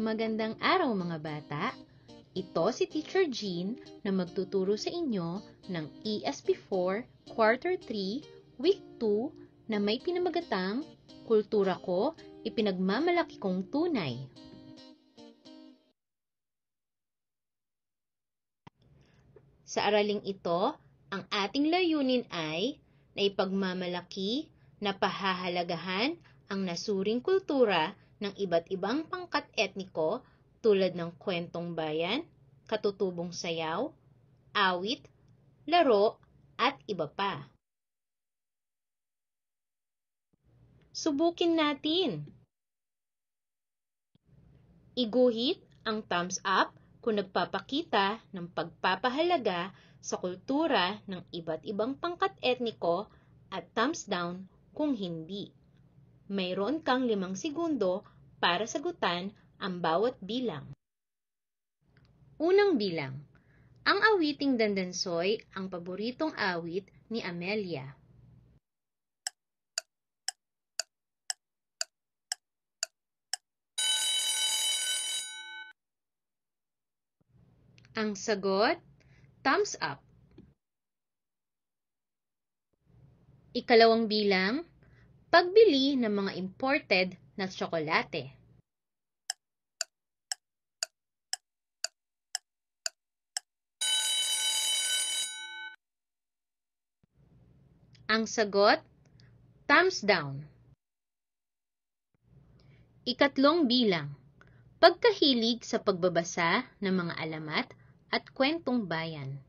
Magandang araw mga bata! Ito si Teacher Jean na magtuturo sa inyo ng ESP4 Quarter 3 Week 2 na may pinamagatang Kultura ko, ipinagmamalaki kong tunay. Sa araling ito, ang ating layunin ay na ipagmamalaki, napahahalagahan ang nasuring kultura ng iba't ibang pangkat etniko tulad ng kwentong bayan, katutubong sayaw, awit, laro, at iba pa. Subukin natin! Iguhit ang thumbs up kung nagpapakita ng pagpapahalaga sa kultura ng iba't ibang pangkat etniko at thumbs down kung hindi. Mayroon kang limang segundo para sagutan ang bawat bilang. Unang bilang. Ang awiting dandansoy ang paboritong awit ni Amelia. Ang sagot, thumbs up. Ikalawang bilang, pagbili ng mga imported na tsokolate. Ang sagot, thumbs down. Ikatlong bilang, pagkahilig sa pagbabasa ng mga alamat at kwentong bayan.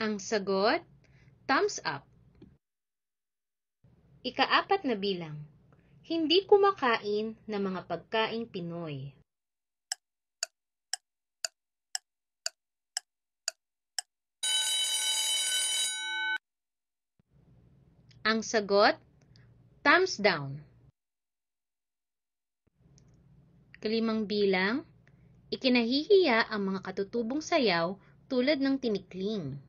Ang sagot, thumbs up. Ikaapat na bilang, hindi kumakain ng mga pagkaing Pinoy. Ang sagot, thumbs down. Kalimang bilang, ikinahihiya ang mga katutubong sayaw tulad ng tinikling.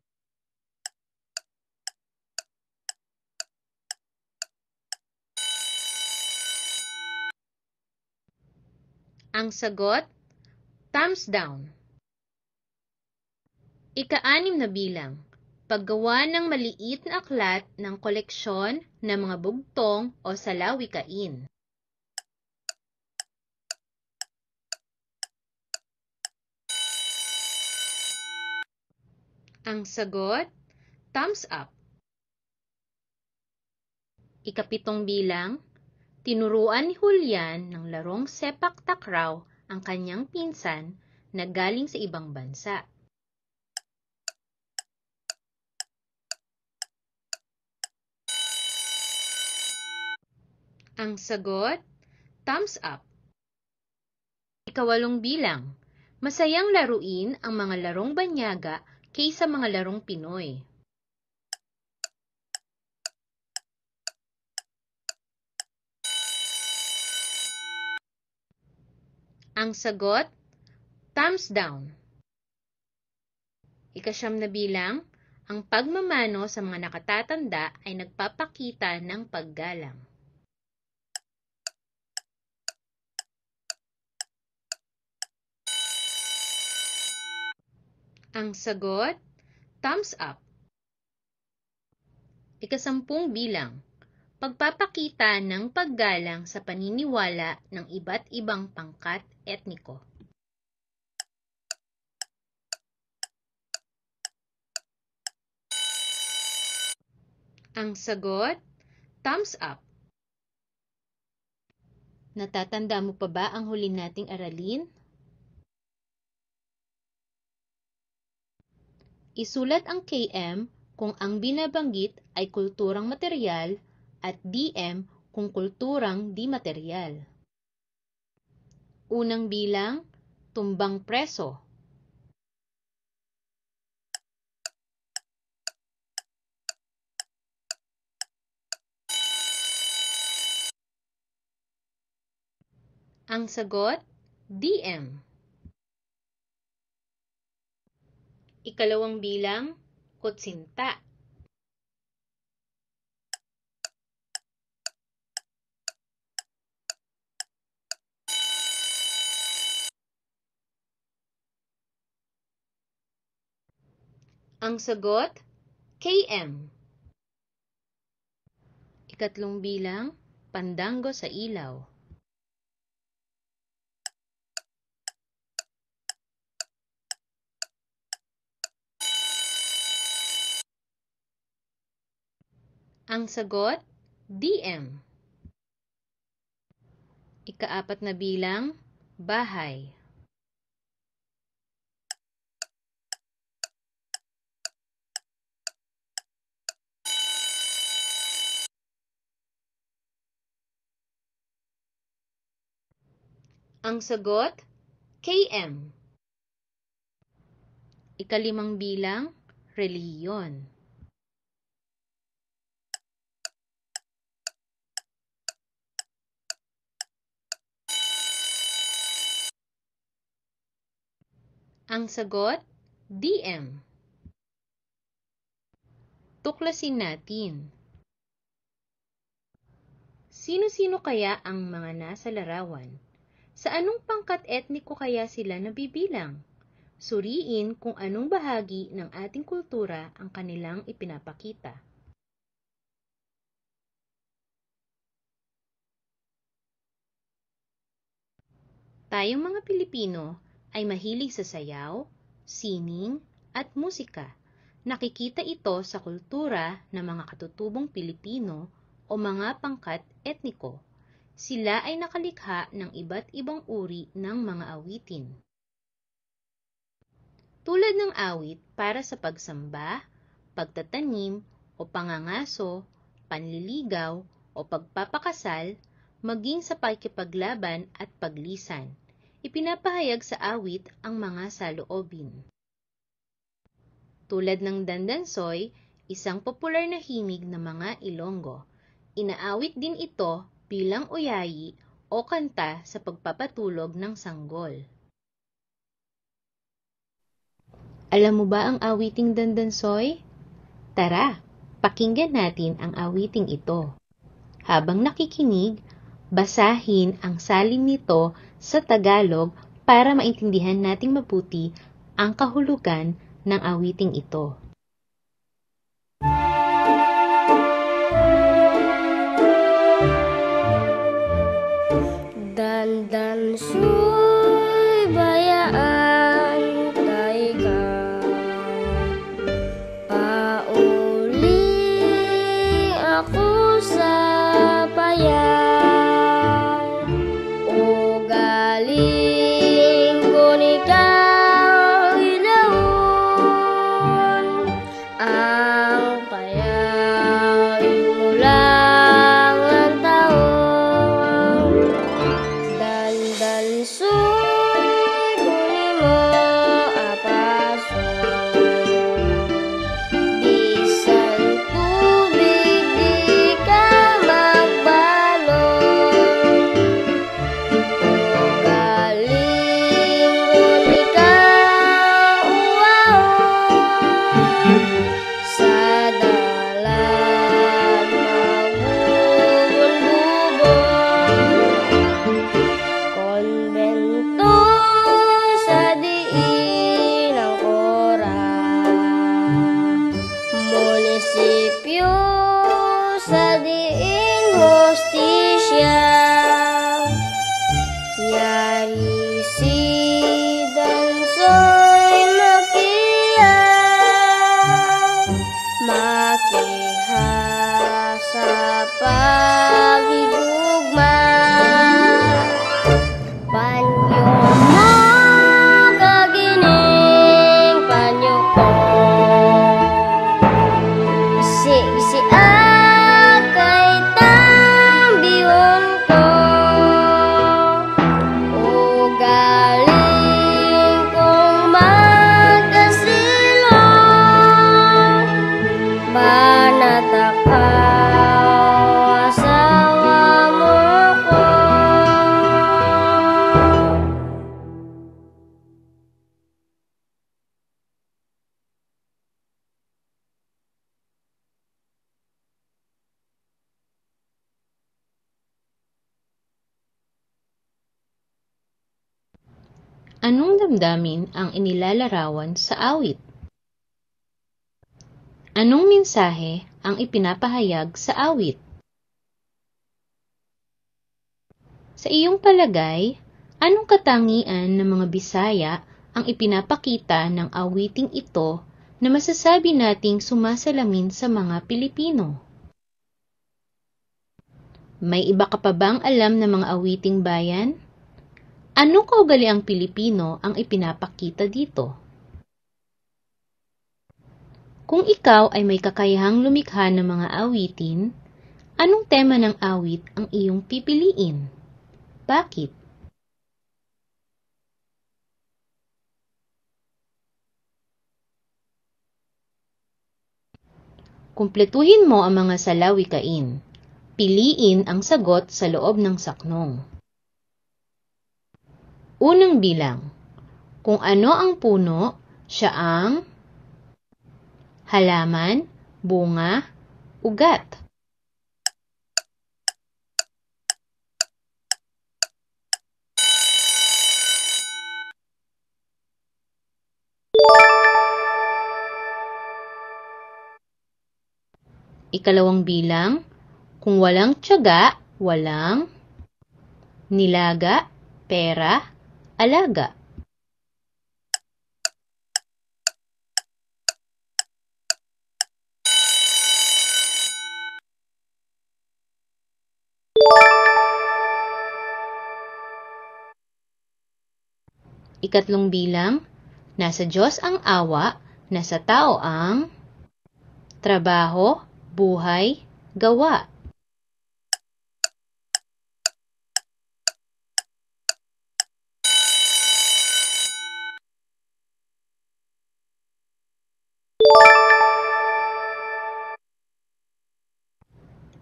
Ang sagot, thumbs down. Ikaanim na bilang, paggawa ng maliit na aklat ng koleksyon ng mga bugtong o salawikain. Ang sagot, thumbs up. Ikapitong bilang, Tinuruan ni Julian ng larong sepak takraw ang kanyang pinsan na galing sa ibang bansa. Ang sagot, thumbs up. Ikawalong bilang, masayang laruin ang mga larong banyaga kaysa mga larong Pinoy. Ang sagot, thumbs down. Ikasyam na bilang, ang pagmamano sa mga nakatatanda ay nagpapakita ng paggalang. Ang sagot, thumbs up. Ikasampung bilang, pagpapakita ng paggalang sa paniniwala ng iba't ibang pangkat etniko. Ang sagot, thumbs up. Natatanda mo pa ba ang huli nating aralin? Isulat ang KM kung ang binabanggit ay kulturang material at DM kung kulturang di material. Unang bilang, tumbang preso. Ang sagot, DM. Ikalawang bilang, kutsinta. Ang sagot, KM. Ikatlong bilang, pandango sa ilaw. Ang sagot, DM. Ikaapat na bilang, bahay. Ang sagot, KM. Ikalimang bilang, reliyon. Ang sagot, DM. Tuklasin natin. Sino-sino kaya ang mga nasa larawan? Sa anong pangkat etniko kaya sila nabibilang? Suriin kung anong bahagi ng ating kultura ang kanilang ipinapakita. Tayong mga Pilipino ay mahilig sa sayaw, sining, at musika. Nakikita ito sa kultura ng mga katutubong Pilipino o mga pangkat etniko. Sila ay nakalikha ng iba't ibang uri ng mga awitin. Tulad ng awit para sa pagsamba, pagtatanim o pangangaso, panliligaw o pagpapakasal, maging sa pakikipaglaban at paglisan. Ipinapahayag sa awit ang mga saloobin. Tulad ng dandansoy, isang popular na himig ng mga Ilonggo. Inaawit din ito bilang uyayi o kanta sa pagpapatulog ng sanggol. Alam mo ba ang awiting dandansoy? Tara, pakinggan natin ang awiting ito. Habang nakikinig, basahin ang salin nito sa Tagalog para maintindihan nating mabuti ang kahulugan ng awiting ito. Anong damdamin ang inilalarawan sa awit? Anong mensahe ang ipinapahayag sa awit? Sa iyong palagay, anong katangian ng mga Bisaya ang ipinapakita ng awiting ito na masasabi nating sumasalamin sa mga Pilipino? May iba ka pa bang alam ng mga awiting bayan? Anong kaugaliang Pilipino ang ipinapakita dito? Kung ikaw ay may kakayahang lumikha ng mga awitin, anong tema ng awit ang iyong pipiliin? Bakit? Kumpletuhin mo ang mga salawikain. Piliin ang sagot sa loob ng saknong. Unang bilang. Kung ano ang puno, siya ang halaman, bunga, ugat. Ikalawang bilang, kung walang tiyaga, walang nilaga, pera, alaga Ikatlong bilang, nasa Diyos ang awa, nasa tao ang trabaho, buhay, gawa.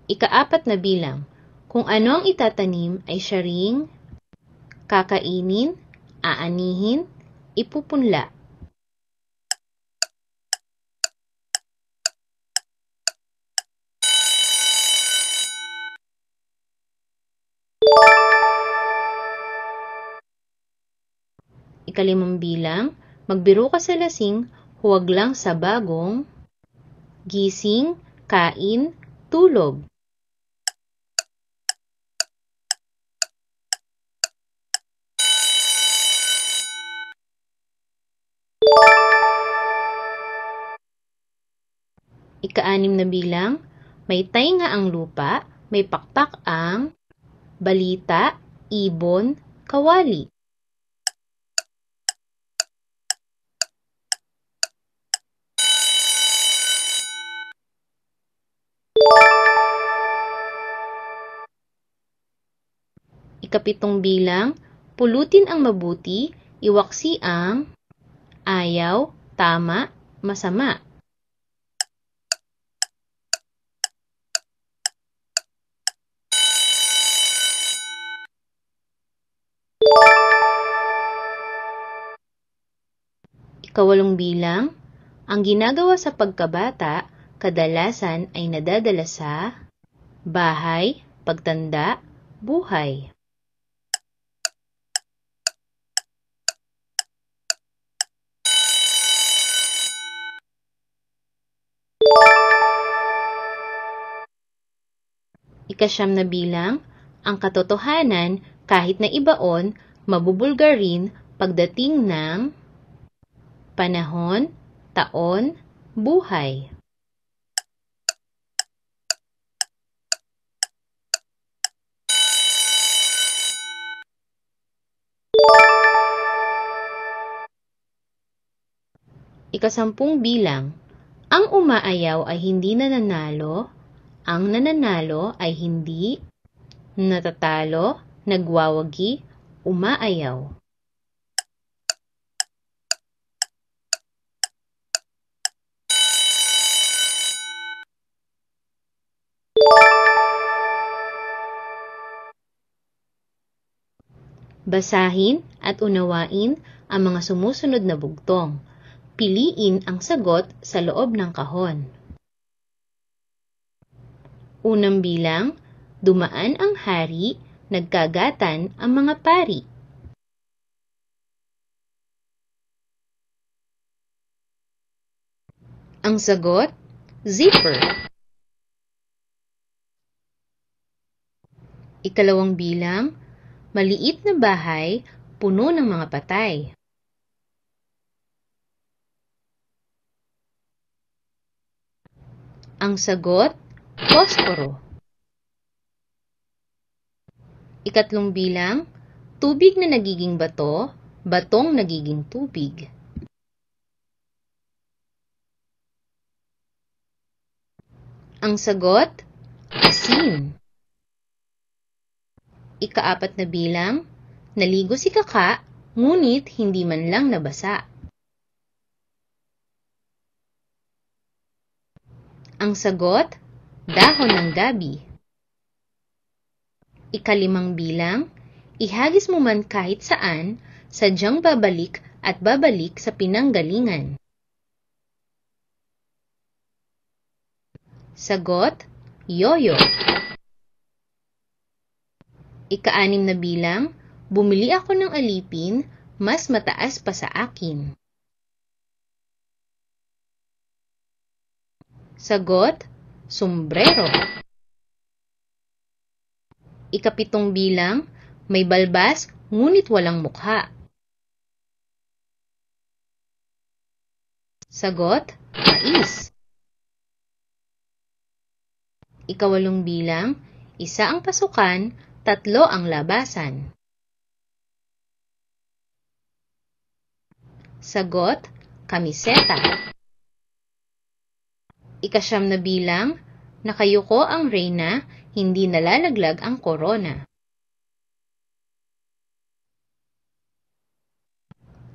Ikaapat na bilang, kung ano ang itatanim ay siya ring kakainin, aanihin, ipupunla. Ikalimang bilang, magbiro ka sa lasing, huwag lang sa bagong gising, kain, tulog. Ikaanim na bilang, may tainga ang lupa, may pakpak ang balita, ibon, kawali. Ikapitong bilang, pulutin ang mabuti, iwaksi ang ayaw, tama, masama. Ikawalong bilang, ang ginagawa sa pagkabata kadalasan ay nadadala sa bahay, pagtanda, buhay. Ikasyam na bilang, ang katotohanan kahit na ibaon, mabubulgarin pagdating ng panahon, taon, buhay. Ikasampung bilang, ang umaayaw ay hindi nananalo, ang nananalo ay hindi natatalo, nagwawagi, umaayaw. Basahin at unawain ang mga sumusunod na bugtong. Piliin ang sagot sa loob ng kahon. Unang bilang, dumaan ang hari, nagkagatan ang mga pari. Ang sagot, zipper. Ikalawang bilang, Maliit na bahay, puno ng mga patay. Ang sagot, posporo. Ikatlong bilang, tubig na nagiging bato, batong nagiging tubig. Ang sagot, asin. Ikaapat na bilang, naligo si kaka, ngunit hindi man lang nabasa. Ang sagot, dahon ng gabi. Ikalimang bilang, ihagis mo man kahit saan, sadyang babalik at babalik sa pinanggalingan. Sagot, yoyo. Ikaanim na bilang, bumili ako ng alipin, mas mataas pa sa akin. Sagot, sombrero. Ikapitong bilang, may balbas ngunit walang mukha. Sagot, mais. Ikawalong bilang, isa ang pasukan Tatlo ang labasan. Sagot, kamiseta. Ikasyam na bilang, nakayuko ang reyna, hindi nalalaglag ang korona.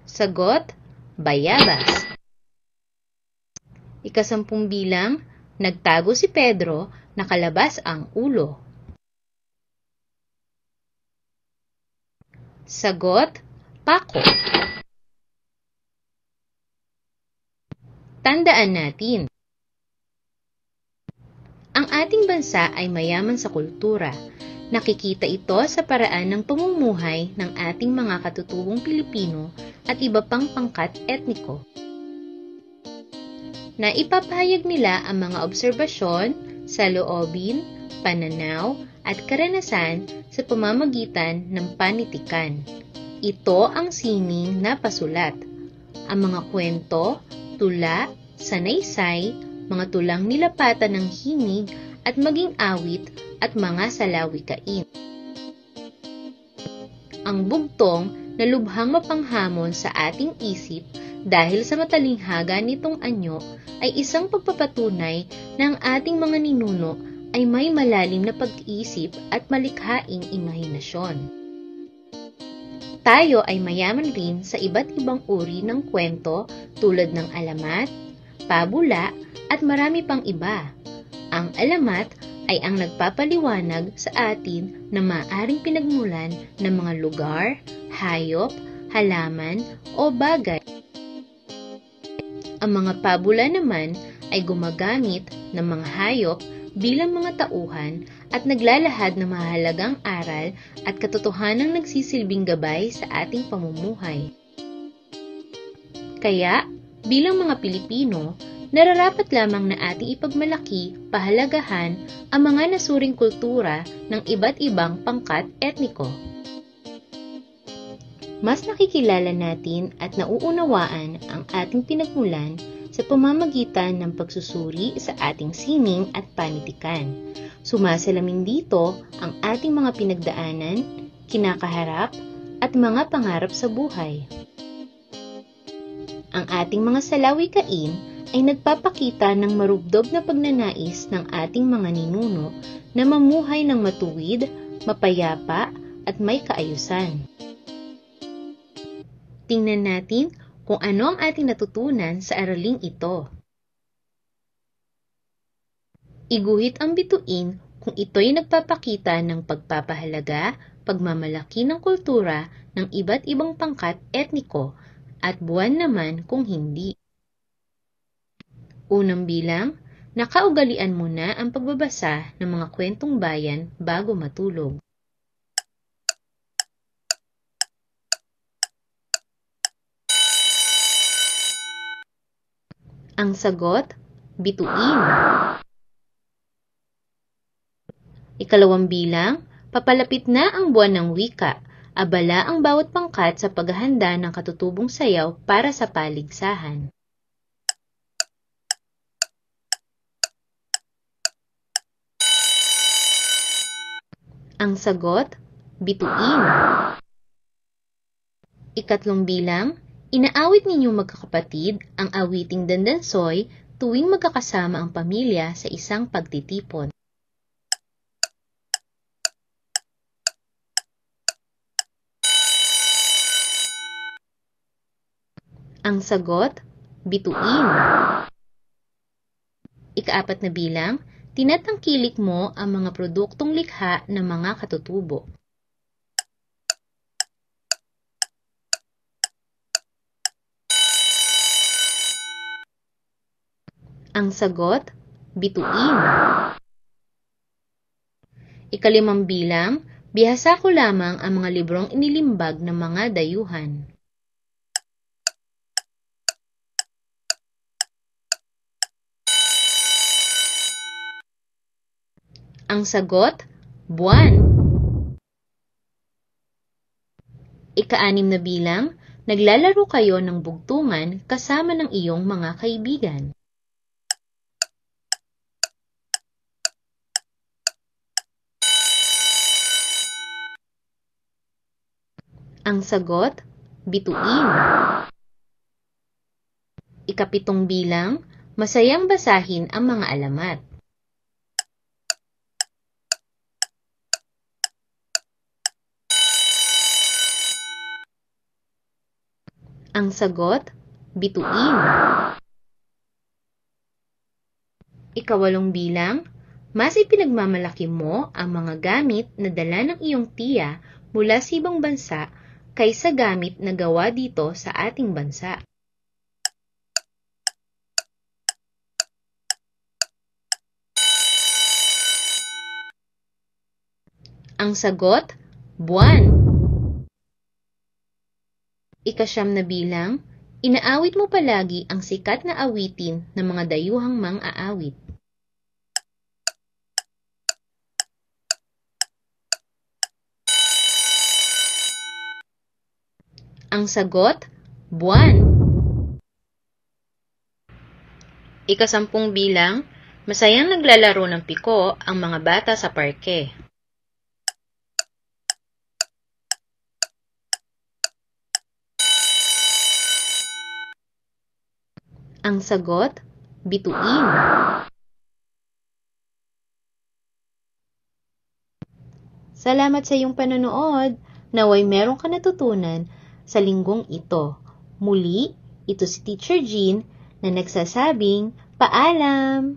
Sagot, bayabas. Ikasampung bilang, nagtago si Pedro, nakalabas ang ulo. Sagot, pako. Tandaan natin, ang ating bansa ay mayaman sa kultura. Nakikita ito sa paraan ng pamumuhay ng ating mga katutubong Pilipino at iba pang pangkat etniko. Naipapahayag nila ang mga obserbasyon, sa loobin, pananaw, at karanasan sa pamamagitan ng panitikan. Ito ang sining na pasulat. Ang mga kwento, tula, sanaysay, mga tulang nilapatan ng himig at maging awit at mga salawikain. Ang bugtong na lubhang mapanghamon sa ating isip dahil sa matalinghaga nitong anyo ay isang pagpapatunay ng ating mga ninuno ay may malalim na pag-iisip at malikhaing imahinasyon. Tayo ay mayaman rin sa iba't ibang uri ng kwento tulad ng alamat, pabula, at marami pang iba. Ang alamat ay ang nagpapaliwanag sa atin na maaring pinagmulan ng mga lugar, hayop, halaman, o bagay. Ang mga pabula naman ay gumagamit ng mga hayop bilang mga tauhan at naglalahad ng mahalagang aral at katotohanang nagsisilbing gabay sa ating pamumuhay. Kaya, bilang mga Pilipino, nararapat lamang na ating ipagmalaki, pahalagahan ang mga nasuring kultura ng iba't ibang pangkat etniko. Mas nakikilala natin at nauunawaan ang ating pinagmulan sa pamamagitan ng pagsusuri sa ating sining at panitikan. Sumasalamin dito ang ating mga pinagdaanan, kinakaharap, at mga pangarap sa buhay. Ang ating mga salawikain ay nagpapakita ng marubdob na pagnanais ng ating mga ninuno na mamuhay ng matuwid, mapayapa, at may kaayusan. Tingnan natin kung ano ang ating natutunan sa araling ito. Iguhit ang bituin kung ito'y nagpapakita ng pagpapahalaga, pagmamalaki ng kultura ng iba't ibang pangkat etniko at buwan naman kung hindi. Unang bilang, nakaugalian mo na ang pagbabasa ng mga kwentong bayan bago matulog. Ang sagot, bituin. Ikalawang bilang, papalapit na ang buwan ng wika. Abala ang bawat pangkat sa paghahanda ng katutubong sayaw para sa paligsahan. Ang sagot, bituin. Ikatlong bilang, Inaawit ninyong magkakapatid ang awiting dandansoy tuwing magkakasama ang pamilya sa isang pagtitipon. Ang sagot, bituin. Ikaapat na bilang, tinatangkilik mo ang mga produktong likha ng mga katutubo. Ang sagot, bituin. Ikalimang bilang, bihasa ko lamang ang mga librong inilimbag ng mga dayuhan. Ang sagot, buwan. Ikaanim na bilang, naglalaro kayo ng bugtungan kasama ng iyong mga kaibigan. Ang sagot, bituin. Ikapitong bilang, masayang basahin ang mga alamat. Ang sagot, bituin. Ikawalong bilang, mas ipinagmamalaki mo ang mga gamit na dala ng iyong tiya mula sa ibang bansa kaysa gamit na gawa dito sa ating bansa. Ang sagot, buwan. Ikasyam na bilang, inaawit mo palagi ang sikat na awitin ng mga dayuhang mang-aawit. Ang sagot, buwan. Ikasampung bilang, masayang naglalaro ng piko ang mga bata sa parke. Ang sagot, bituin. Salamat sa iyong panonood. Naway meron ka natutunan sa linggong ito. Muli, ito si Teacher Jean na nagsasabing paalam!